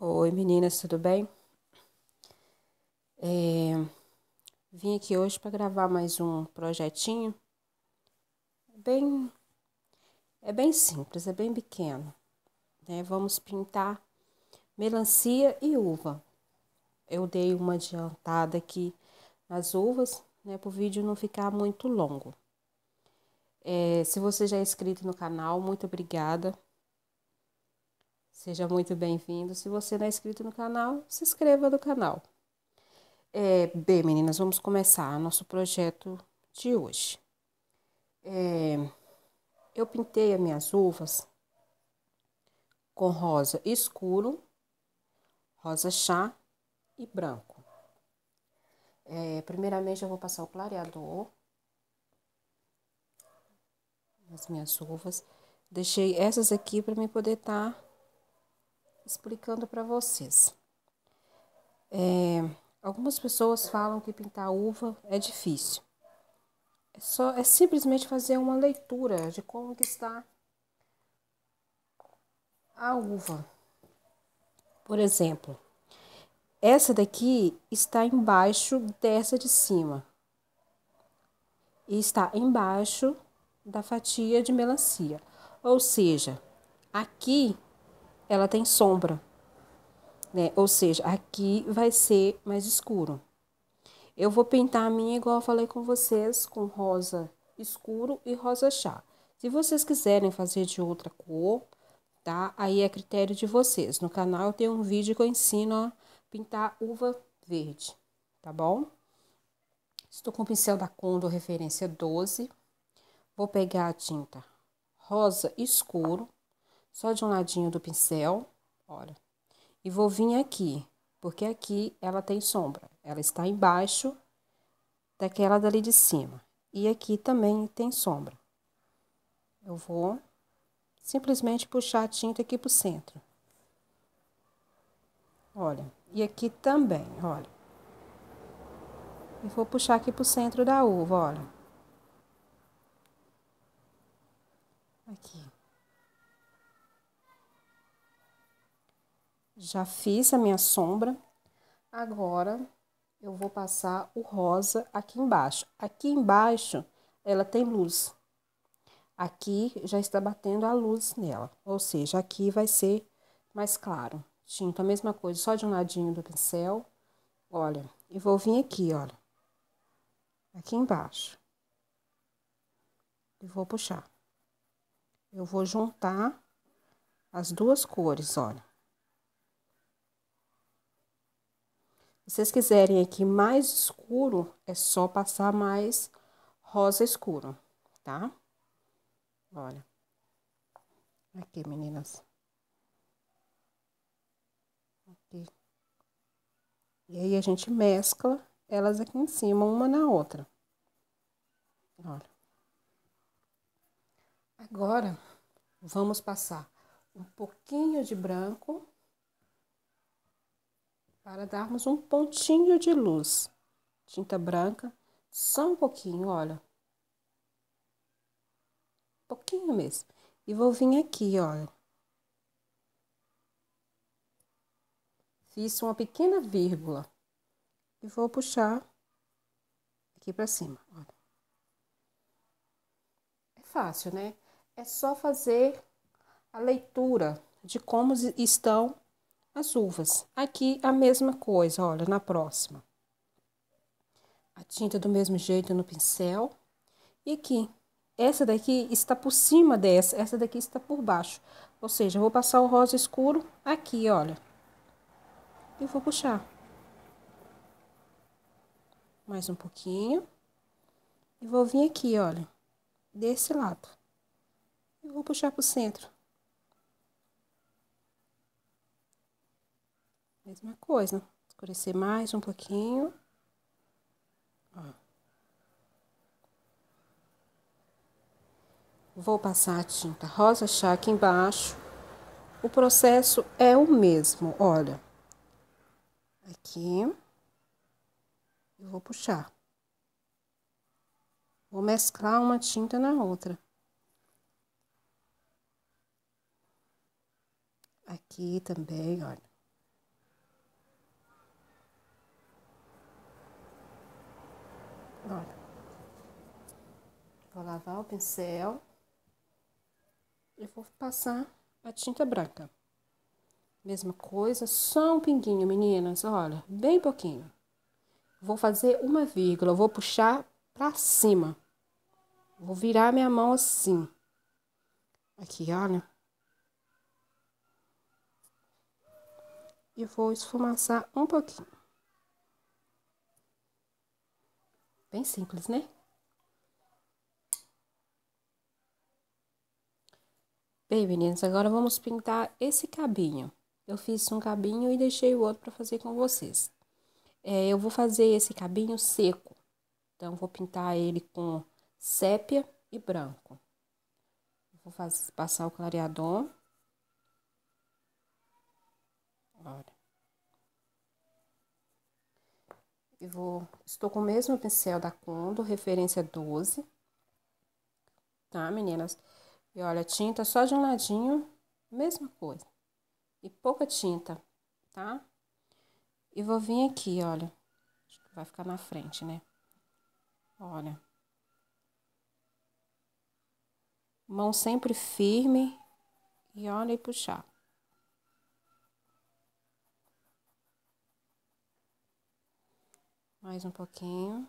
Oi meninas, tudo bem? É, vim aqui hoje para gravar mais um projetinho. É bem, é bem simples, é bem pequeno. Né? Vamos pintar melancia e uva. Eu dei uma adiantada aqui nas uvas, né? Para o vídeo não ficar muito longo. É, se você já é inscrito no canal, muito obrigada Seja muito bem-vindo. Se você não é inscrito no canal, se inscreva no canal. É, bem, meninas, vamos começar nosso projeto de hoje. É, eu pintei as minhas uvas com rosa escuro, rosa chá e branco. É, primeiramente, eu vou passar o clareador nas minhas uvas. Deixei essas aqui para mim poder estar tá explicando para vocês. É, algumas pessoas falam que pintar uva é difícil. É, só, é simplesmente fazer uma leitura de como que está a uva. Por exemplo, essa daqui está embaixo dessa de cima. E está embaixo da fatia de melancia. Ou seja, aqui ela tem sombra, né? Ou seja, aqui vai ser mais escuro. Eu vou pintar a minha igual eu falei com vocês, com rosa escuro e rosa chá. Se vocês quiserem fazer de outra cor, tá? Aí é critério de vocês. No canal eu tenho um vídeo que eu ensino a pintar uva verde, tá bom? Estou com o pincel da Condor referência 12. Vou pegar a tinta rosa escuro só de um ladinho do pincel, olha. E vou vir aqui, porque aqui ela tem sombra. Ela está embaixo daquela dali de cima. E aqui também tem sombra. Eu vou simplesmente puxar a tinta aqui pro centro. Olha, e aqui também, olha. E vou puxar aqui pro centro da uva, olha. Aqui. Já fiz a minha sombra. Agora, eu vou passar o rosa aqui embaixo. Aqui embaixo, ela tem luz. Aqui já está batendo a luz nela, ou seja, aqui vai ser mais claro. Tinto a mesma coisa, só de um ladinho do pincel. Olha, e vou vir aqui, olha. Aqui embaixo. E vou puxar. Eu vou juntar as duas cores, olha. vocês quiserem aqui mais escuro, é só passar mais rosa escuro, tá? Olha. Aqui, meninas. Aqui. E aí, a gente mescla elas aqui em cima, uma na outra. Olha. Agora, vamos passar um pouquinho de branco para darmos um pontinho de luz. Tinta branca, só um pouquinho, olha. Um pouquinho mesmo. E vou vir aqui, olha. Fiz uma pequena vírgula. E vou puxar aqui para cima, olha. É fácil, né? É só fazer a leitura de como estão as uvas. Aqui a mesma coisa, olha, na próxima. A tinta do mesmo jeito no pincel. E aqui, essa daqui está por cima dessa, essa daqui está por baixo. Ou seja, eu vou passar o rosa escuro aqui, olha. E vou puxar. Mais um pouquinho. E vou vir aqui, olha, desse lado. E vou puxar pro centro. Mesma coisa, escurecer mais um pouquinho. Ó. Vou passar a tinta rosa chá aqui embaixo. O processo é o mesmo, olha. Aqui. Eu vou puxar. Vou mesclar uma tinta na outra. Aqui também, olha. Vou lavar o pincel. E vou passar a tinta branca. Mesma coisa, só um pinguinho, meninas. Olha, bem pouquinho. Vou fazer uma vírgula, vou puxar pra cima. Vou virar minha mão assim. Aqui, olha. E vou esfumaçar um pouquinho. Bem simples, né? Bem, meninas, agora vamos pintar esse cabinho. Eu fiz um cabinho e deixei o outro para fazer com vocês. É, eu vou fazer esse cabinho seco. Então, vou pintar ele com sépia e branco. Vou fazer, passar o clareador. Olha. e vou, estou com o mesmo pincel da Condo, referência 12, tá, meninas? E olha, tinta só de um ladinho, mesma coisa, e pouca tinta, tá? E vou vir aqui, olha, acho que vai ficar na frente, né? Olha. Mão sempre firme e olha e puxar. mais um pouquinho.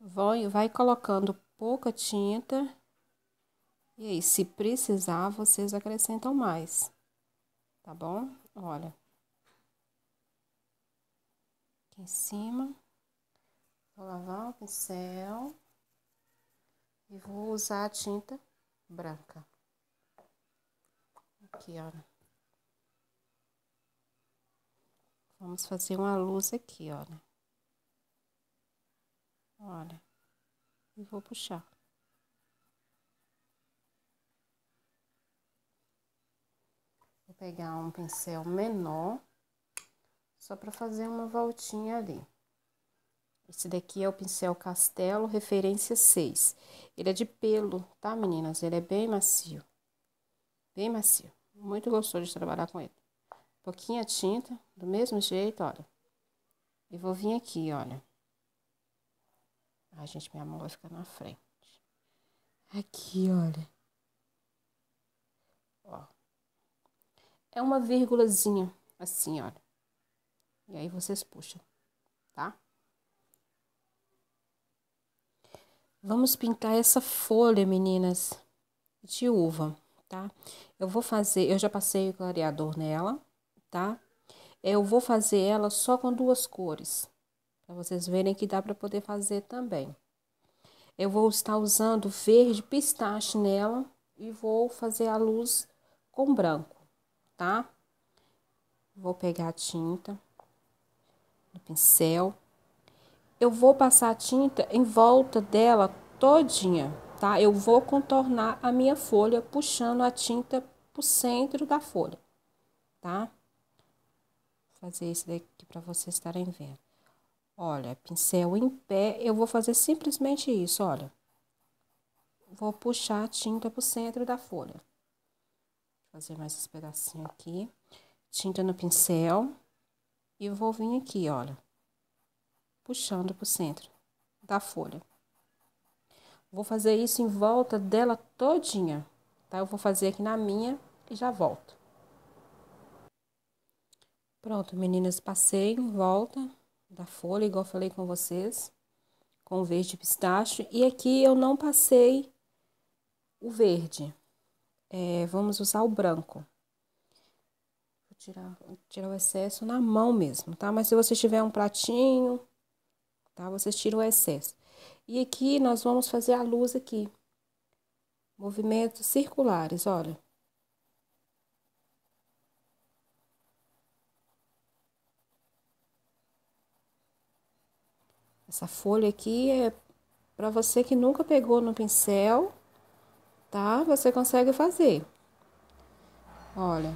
Vai, vai colocando pouca tinta. E aí, se precisar, vocês acrescentam mais. Tá bom? Olha. Aqui em cima. Vou lavar o pincel. E vou usar a tinta branca. Aqui, olha. Vamos fazer uma luz aqui, olha. Olha, e vou puxar. Vou pegar um pincel menor, só para fazer uma voltinha ali. Esse daqui é o pincel Castelo, referência 6. Ele é de pelo, tá, meninas? Ele é bem macio. Bem macio. Muito gostoso de trabalhar com ele. Pouquinha tinta, do mesmo jeito, olha. E vou vir aqui, olha. A gente minha mão vai ficar na frente. Aqui, olha. Ó. É uma vírgulazinha, assim, olha. E aí vocês puxam, tá? Vamos pintar essa folha, meninas, de uva, tá? Eu vou fazer, eu já passei o clareador nela, tá? Eu vou fazer ela só com duas cores, para vocês verem que dá para poder fazer também. Eu vou estar usando verde pistache nela e vou fazer a luz com branco, tá? Vou pegar a tinta do pincel. Eu vou passar a tinta em volta dela todinha, tá? Eu vou contornar a minha folha puxando a tinta pro centro da folha, tá? Vou fazer isso daqui para vocês estarem vendo. Olha, pincel em pé, eu vou fazer simplesmente isso, olha. Vou puxar a tinta pro centro da folha. Fazer mais esse pedacinho aqui. Tinta no pincel. E vou vir aqui, olha. Puxando pro centro da folha. Vou fazer isso em volta dela todinha, tá? Eu vou fazer aqui na minha e já volto. Pronto, meninas, passei em volta da folha, igual falei com vocês, com verde pistache. E aqui eu não passei o verde. É, vamos usar o branco. Vou tirar, tirar o excesso na mão mesmo, tá? Mas se você tiver um pratinho, tá? Vocês tiram o excesso. E aqui nós vamos fazer a luz aqui. Movimentos circulares, olha. Essa folha aqui é para você que nunca pegou no pincel, tá? Você consegue fazer. Olha,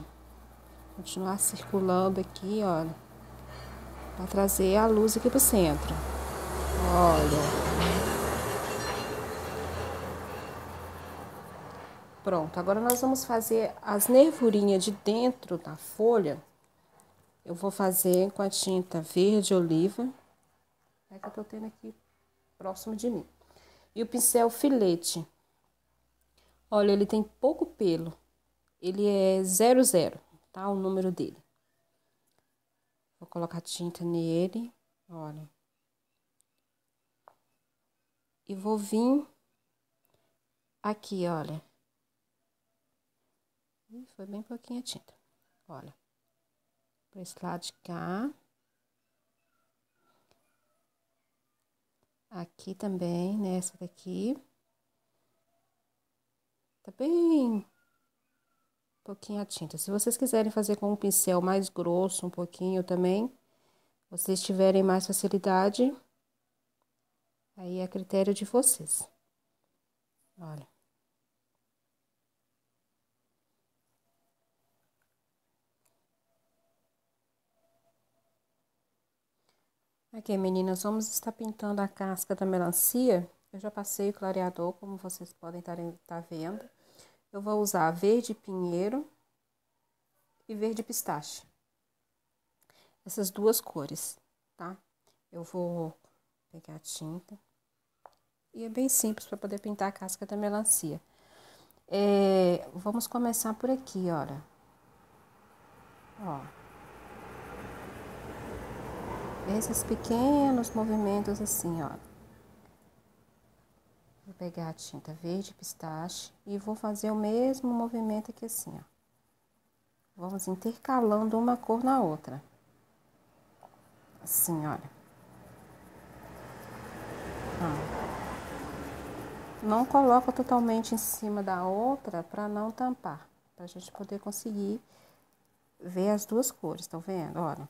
continuar circulando aqui, olha, para trazer a luz aqui para o centro. Olha. Pronto, agora nós vamos fazer as nervurinhas de dentro da folha. Eu vou fazer com a tinta verde oliva né, que eu tô tendo aqui próximo de mim. E o pincel filete. Olha, ele tem pouco pelo. Ele é 00, tá? O número dele. Vou colocar tinta nele, olha. E vou vir aqui, olha. Ih, foi bem pouquinha tinta, olha. Pra esse lado de cá. Aqui também, nessa né, daqui. Tá bem pouquinho a tinta. Se vocês quiserem fazer com um pincel mais grosso um pouquinho também, vocês tiverem mais facilidade, aí é critério de vocês. Olha. Aqui, meninas, vamos estar pintando a casca da melancia. Eu já passei o clareador, como vocês podem estar tá vendo. Eu vou usar verde pinheiro e verde pistache. Essas duas cores, tá? Eu vou pegar a tinta. E é bem simples para poder pintar a casca da melancia. É, vamos começar por aqui, olha. Ó esses pequenos movimentos assim, ó. Vou pegar a tinta verde pistache e vou fazer o mesmo movimento aqui assim, ó. Vamos intercalando uma cor na outra. Assim, olha. Ó. Não coloca totalmente em cima da outra para não tampar, para a gente poder conseguir ver as duas cores, estão vendo? Olha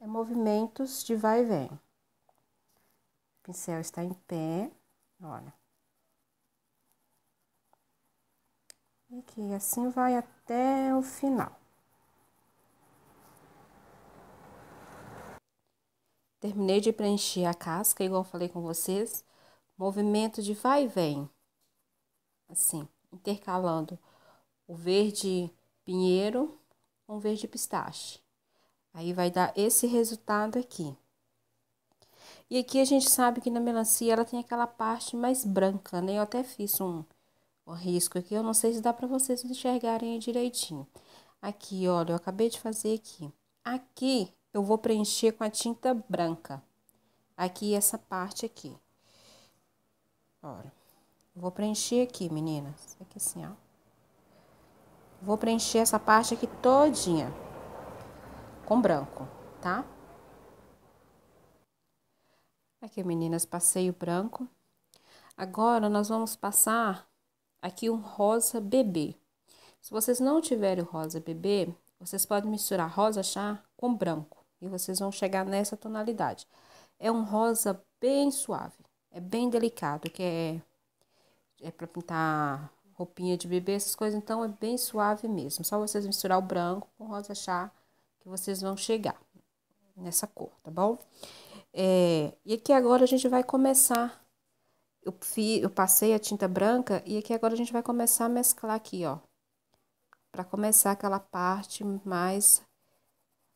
é movimentos de vai e vem. O pincel está em pé, olha. E que assim vai até o final. Terminei de preencher a casca, igual falei com vocês. Movimento de vai e vem. Assim, intercalando o verde pinheiro com o verde pistache. Aí vai dar esse resultado aqui. E aqui a gente sabe que na melancia ela tem aquela parte mais branca, né? Eu até fiz um, um risco aqui, eu não sei se dá para vocês enxergarem direitinho. Aqui, olha, eu acabei de fazer aqui. Aqui eu vou preencher com a tinta branca. Aqui, essa parte aqui. olha vou preencher aqui, meninas. Aqui assim, ó. Vou preencher essa parte aqui todinha com branco, tá? Aqui, meninas, passei o branco. Agora, nós vamos passar aqui um rosa bebê. Se vocês não tiverem o rosa bebê, vocês podem misturar rosa chá com branco. E vocês vão chegar nessa tonalidade. É um rosa bem suave, é bem delicado, que é, é para pintar roupinha de bebê, essas coisas. Então, é bem suave mesmo. Só vocês misturar o branco com rosa chá que vocês vão chegar nessa cor, tá bom? É, e aqui agora a gente vai começar, eu, fi, eu passei a tinta branca e aqui agora a gente vai começar a mesclar aqui, ó. Pra começar aquela parte mais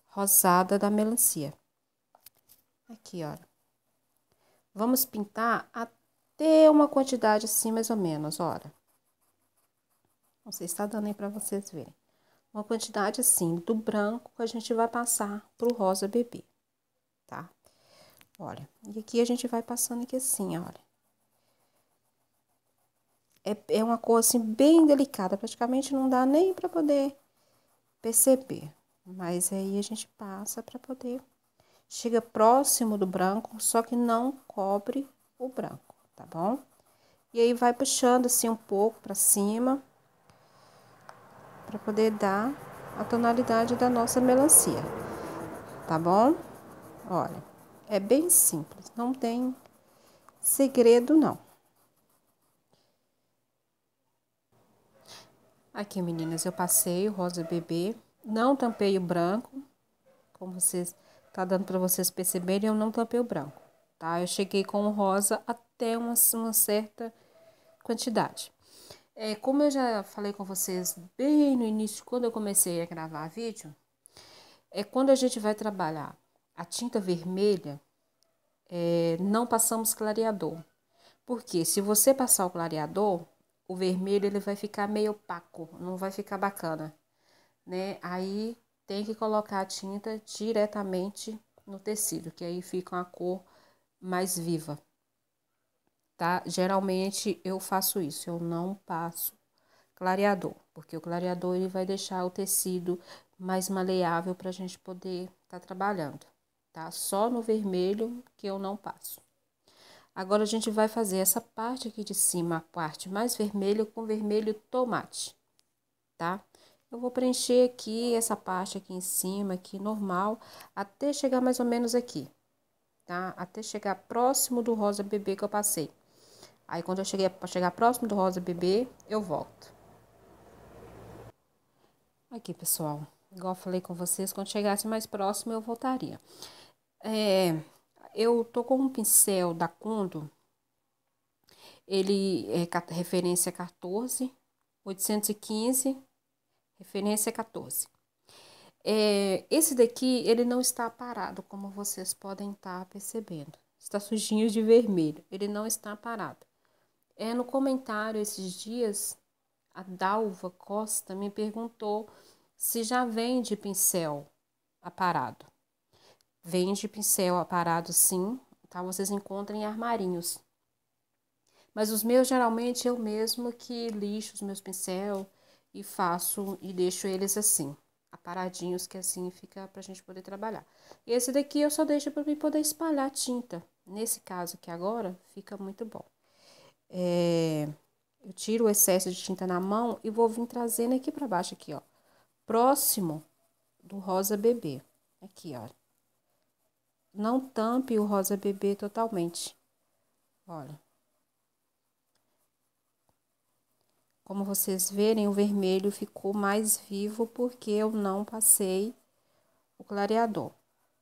rosada da melancia. Aqui, ó. Vamos pintar até uma quantidade assim, mais ou menos, ó. Não sei se tá dando aí pra vocês verem. Uma quantidade assim, do branco que a gente vai passar pro rosa bebê, tá? Olha, e aqui a gente vai passando aqui assim, olha. É, é uma cor assim bem delicada, praticamente não dá nem para poder perceber. Mas aí a gente passa para poder... Chega próximo do branco, só que não cobre o branco, tá bom? E aí vai puxando assim um pouco para cima para poder dar a tonalidade da nossa melancia, tá bom? Olha, é bem simples, não tem segredo não. Aqui, meninas, eu passei o rosa bebê, não tampei o branco, como vocês tá dando para vocês perceberem, eu não tampei o branco, tá? Eu cheguei com o rosa até uma, uma certa quantidade. É, como eu já falei com vocês bem no início, quando eu comecei a gravar vídeo, é quando a gente vai trabalhar a tinta vermelha, é, não passamos clareador. Porque se você passar o clareador, o vermelho ele vai ficar meio opaco, não vai ficar bacana, né? Aí tem que colocar a tinta diretamente no tecido, que aí fica uma cor mais viva tá? Geralmente eu faço isso, eu não passo clareador, porque o clareador ele vai deixar o tecido mais maleável para a gente poder estar tá trabalhando, tá? Só no vermelho que eu não passo. Agora a gente vai fazer essa parte aqui de cima, a parte mais vermelha com vermelho tomate, tá? Eu vou preencher aqui essa parte aqui em cima, aqui normal, até chegar mais ou menos aqui, tá? Até chegar próximo do rosa bebê que eu passei. Aí quando eu cheguei para chegar próximo do rosa bebê, eu volto. Aqui, pessoal, igual falei com vocês, quando chegasse mais próximo eu voltaria. É, eu tô com um pincel da Kondo, ele é referência 14, 815, referência 14. É, esse daqui, ele não está parado, como vocês podem estar tá percebendo. Está sujinho de vermelho, ele não está parado. É, no comentário esses dias, a Dalva Costa me perguntou se já vende pincel aparado. Vende pincel aparado, sim, tá? Vocês encontram em armarinhos. Mas os meus, geralmente, eu mesmo que lixo os meus pincel e faço e deixo eles assim, aparadinhos, que assim fica pra gente poder trabalhar. Esse daqui eu só deixo para mim poder espalhar tinta. Nesse caso aqui agora, fica muito bom é, eu tiro o excesso de tinta na mão e vou vir trazendo aqui para baixo, aqui, ó. Próximo do rosa bebê. Aqui, ó. Não tampe o rosa bebê totalmente. Olha. Como vocês verem, o vermelho ficou mais vivo porque eu não passei o clareador.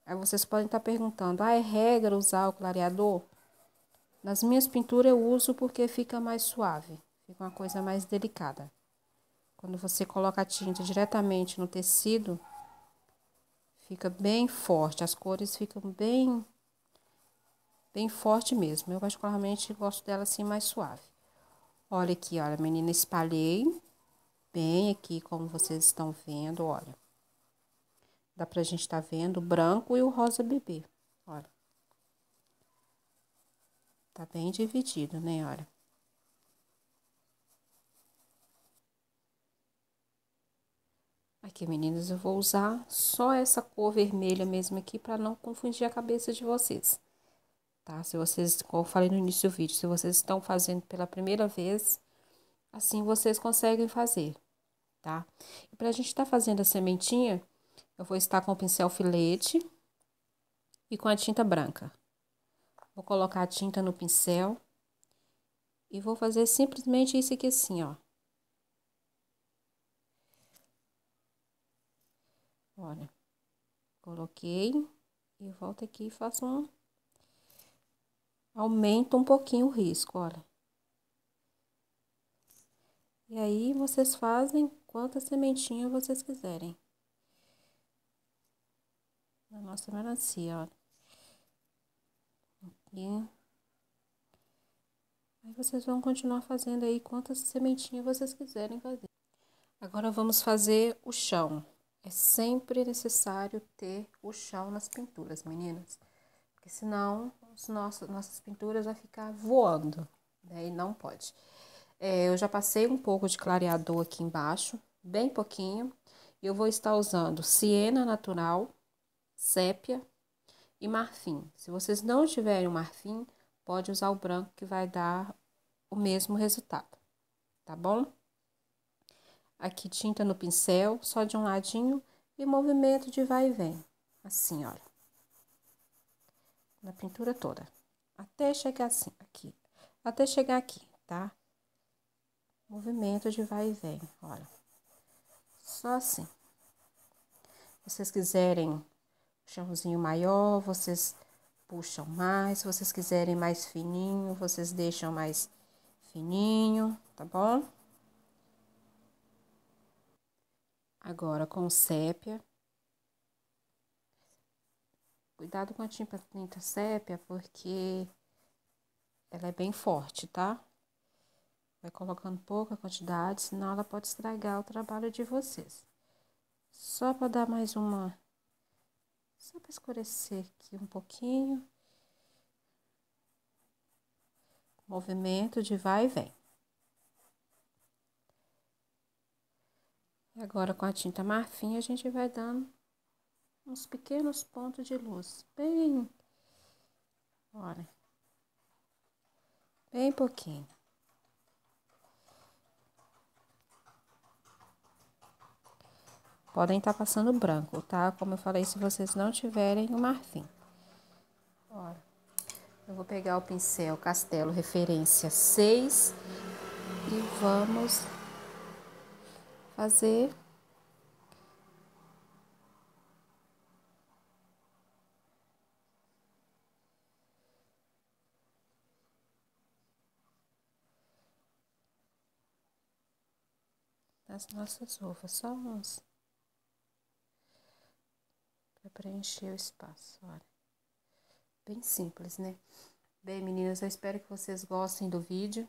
Aí vocês podem estar perguntando, ah, é regra usar o clareador? Nas minhas pinturas eu uso porque fica mais suave, fica uma coisa mais delicada. Quando você coloca a tinta diretamente no tecido, fica bem forte, as cores ficam bem bem forte mesmo. Eu particularmente gosto dela assim mais suave. Olha aqui, olha, menina, espalhei bem aqui como vocês estão vendo, olha. Dá pra gente tá vendo o branco e o rosa bebê. Tá bem dividido, né? Olha. Aqui, meninas, eu vou usar só essa cor vermelha mesmo aqui para não confundir a cabeça de vocês. Tá? Se vocês, como eu falei no início do vídeo, se vocês estão fazendo pela primeira vez, assim vocês conseguem fazer, tá? E pra gente estar tá fazendo a sementinha, eu vou estar com o pincel filete e com a tinta branca. Vou colocar a tinta no pincel. E vou fazer simplesmente isso aqui assim, ó. Olha, coloquei e volto aqui e faço um... Aumento um pouquinho o risco, olha. E aí, vocês fazem quantas sementinhas vocês quiserem. Na nossa melancia, olha né? Aí vocês vão continuar fazendo aí quantas sementinhas vocês quiserem fazer. Agora vamos fazer o chão. É sempre necessário ter o chão nas pinturas, meninas. Porque senão os nossos, nossas pinturas vão ficar voando, né? E não pode. É, eu já passei um pouco de clareador aqui embaixo, bem pouquinho. E eu vou estar usando siena natural, sépia, e marfim. Se vocês não tiverem o marfim, pode usar o branco que vai dar o mesmo resultado, tá bom? Aqui tinta no pincel, só de um ladinho e movimento de vai e vem, assim, olha. Na pintura toda, até chegar assim, aqui, até chegar aqui, tá? Movimento de vai e vem, olha. Só assim. Se vocês quiserem chãozinho maior, vocês puxam mais. Se vocês quiserem mais fininho, vocês deixam mais fininho, tá bom? Agora, com sépia. Cuidado com a tinta sépia, porque ela é bem forte, tá? Vai colocando pouca quantidade, senão ela pode estragar o trabalho de vocês. Só para dar mais uma só para escurecer aqui um pouquinho. Movimento de vai e vem. E agora com a tinta marfim a gente vai dando uns pequenos pontos de luz, bem, olha, bem pouquinho. Podem estar tá passando branco, tá? Como eu falei, se vocês não tiverem o marfim. Ó, eu vou pegar o pincel Castelo referência 6 e vamos fazer as nossas uvas, só uns para preencher o espaço. Olha. Bem simples, né? Bem, meninas, eu espero que vocês gostem do vídeo.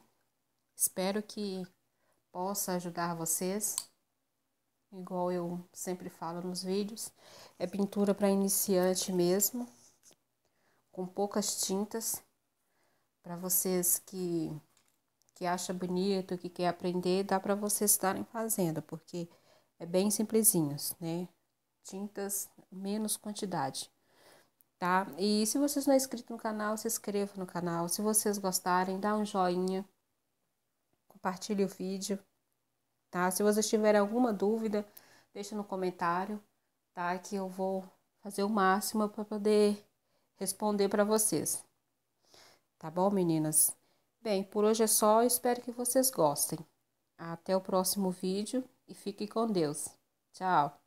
Espero que possa ajudar vocês. Igual eu sempre falo nos vídeos, é pintura para iniciante mesmo, com poucas tintas, para vocês que que acha bonito, que quer aprender, dá para vocês estarem fazendo, porque é bem simplesinhos, né? Tintas menos quantidade, tá? E se vocês não é inscrito no canal, se inscreva no canal. Se vocês gostarem, dá um joinha, compartilhe o vídeo, tá? Se vocês tiverem alguma dúvida, deixa no comentário, tá? Que eu vou fazer o máximo para poder responder para vocês. Tá bom, meninas? Bem, por hoje é só, espero que vocês gostem. Até o próximo vídeo e fique com Deus. Tchau!